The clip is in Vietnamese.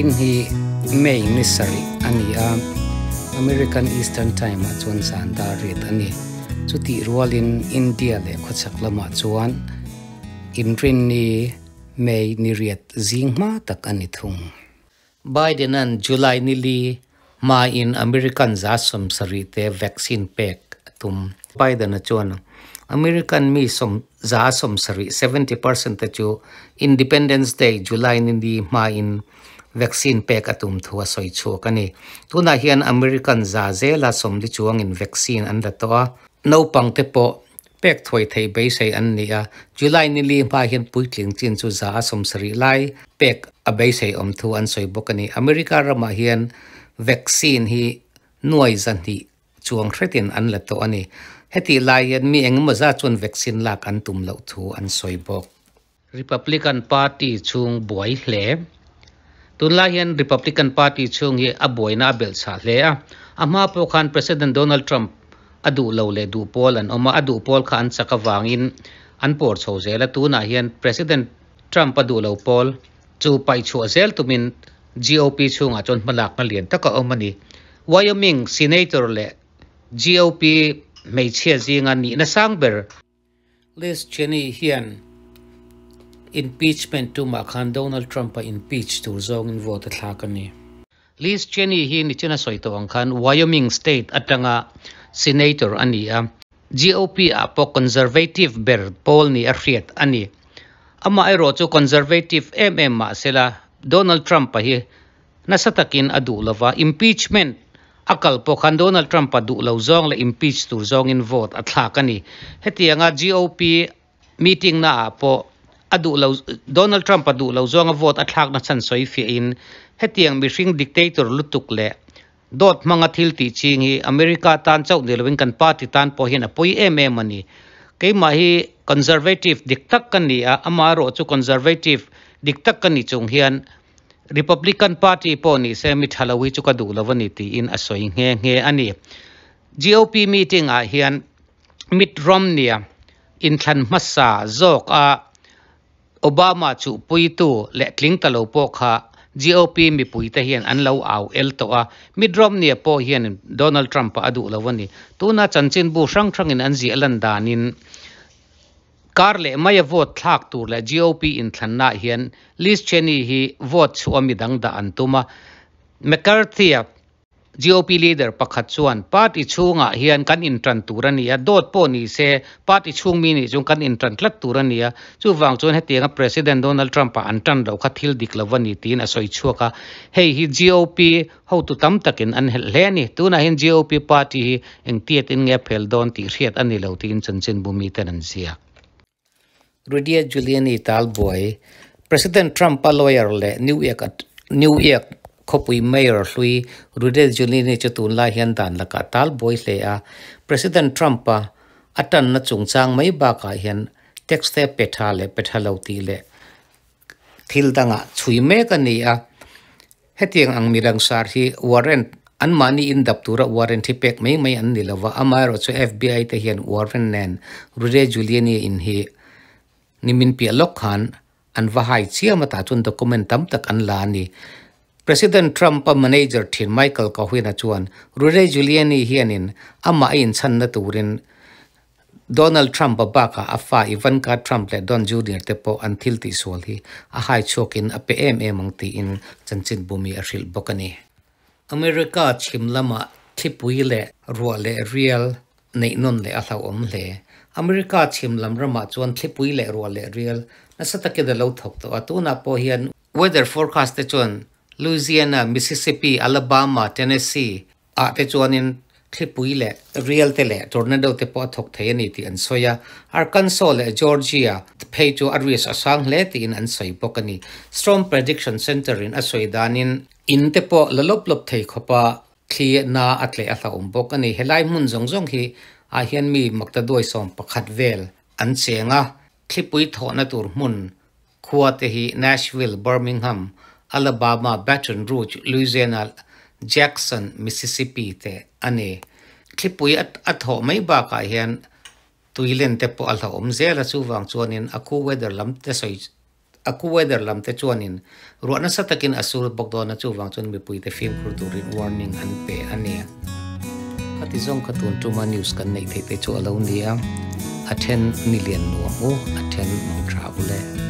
in hi may ni sari a american eastern time a chon san da chuti rual in india le khachak lama chuan in rin ni may ni riat zing tak ani thung biden an july ni li ma in american zasam sari te vaccine pack tum biden a chuan American mi som za som sari 70% ta chu independence day july ni di ma in vaccine pek atum thua soi chu kani tuna hian american za zela somli chuang in vaccine an la to no pang te po pek thoi thei be sei an nia july ni li ma hian pui tling chin chu za som sri lai pek a be sei om thu an soi bokani america rama hian vaccine hi noi zan hi chuang khretin an la to ani heti lai yan mi engma za chun vaccine lak an tum lo thu an soi bok Republican Party chung buai hle tunla hian republican party chung hi a boina bel sa hle a ama po khan president donald trump adu lo du pol an oma adu pol kha an chaka wangin an por chho zela tuna hian president trump adu lo pol chu pai chu zel tumin GOP chunga chon malak na lian taka omani Wyoming senator le GOP mei chia zinga ni na sangber Liz Cheney hian impeachment tu tumak Donald Trump pa impeach turzong vote at hakani. Liz Cheney hi ni China soito ang kan Wyoming State at nga ah, senator ani uh, ah, GOP apo ah, conservative Bert Paul ni Arriet ani ama ay rocho conservative MM ma sila Donald Trump pa hi nasa takin adulawa impeachment akal po kan Donald Trump pa dulaw zong la impeach turzong in vote at hakani heti nga GOP meeting na apo adu lo Donald Trump adu lo zonga vote athak na chan soi fi in hetiang mi hring dictator lutuk le dot manga thil ti ching hi America tan chau ni loving kan party tan po hin apoi em em ani ke ma hi conservative diktak kan ni a amaro chu conservative diktak kan ni chung hian Republican Party po ni se mi thalawi chu ka du lovani ti in asoi nghe nghe ani GOP meeting a hian Mitt Romney in than massa zok a Obama chu puitu l e ะ klingta lo p คา h a GOP mi puitah ฮ i a n an lo au el t เอ a midraw nia paw hian Donald Trump a a duh lo a n i tuna chanchin bu hrang thangin an z i a lan danin car leh mai a v o t t l a k t u l e GOP in t h ั a n า a h ี i น n l สเ s น c h ี e n i hi v o t ังด u a mi dang da an tum a McCarthy a GOP leader pakhat chuan party chunga hian kan intran tur ani a dot po ni se party chung mi ni chung kan intran tlat tur ani a chu wang chuan he tianga president Donald Trump pa antan ro kha thil dik lawani tin a soi chuaka hei hi GOP ho tu tam takin an hel hle ni tuna hin GOP party hi eng tiet in nge phel don ti riat ani lo tin chan chin bumi tan an sia Rudia Giuliani Talboy President Trump a lawyer le New York New York khopui mayor lui rude julini chatun la hian dan laka tal boi hle a president trump pa atan na chung chang mai ba ka hian text te petha le petha lo ti le thil danga chui me ka ni a hetiang ang mirang sar hi warrant an mani in dap tura warrant hi pek mai mai an nilawa amaro chu fbi te hian warrant nen rude julini in hi nimin pi lok khan an va hai chiama ta chun document tam tak an la ni President Trump a manager thin Michael Cohen a chuan Rudy Giuliani hianin ama a in chan na turin Donald Trump a baka a fa Ivanka Trump le Don Jr te po an thil ti sol hi a hai chokin a PM emang ti in chanchin bumi a ril bokani America chim lama thipui le ruwa le real nei non le a hlau om le America chim lam rama chuan thipui le ruwa le real na sa takeda lo thok to atuna po hian weather forecast te chuan ลู u i s i นามิสซิสซิปปีอ a ล a b a m a t e n n e s s e อาเปจวนินคลิปุยเล่เรียลเตเล่ทอร์นาโดเตปอถกเทียนี่ที่อันสอยาอาร์คันโซเล่จอร์เจียเพย์จูอาร์วิสอสังเลที่อันสอยปกันี Storm Prediction Center อินอันสอยดานินอินเตปอลลบลบเทยขปะคลีนาอัตเลอัตอุมปกันีเฮลัยมุนจงจงฮีอาเฮียนมีมักตะด้วยสองประคัดเวลอันเสียงอ่ะคลิปุยทอนตุรมุนควาเตฮีเนชวิล l l e b i r m i n g h a Alabama, Baton Rouge, Louisiana, Jackson, Mississippi te ane tlipui at atho mai ba ka hian tuilen te po alho om zela chuwang chuanin aku weather lam te soi aku weather lam te chuanin ruana satakin asul bokdona chuwang chun mipui te film kulturin warning an pe ane ati zong khatun tuma news kan nei the te chu 10 nia athen nilian nuamu athen mong le.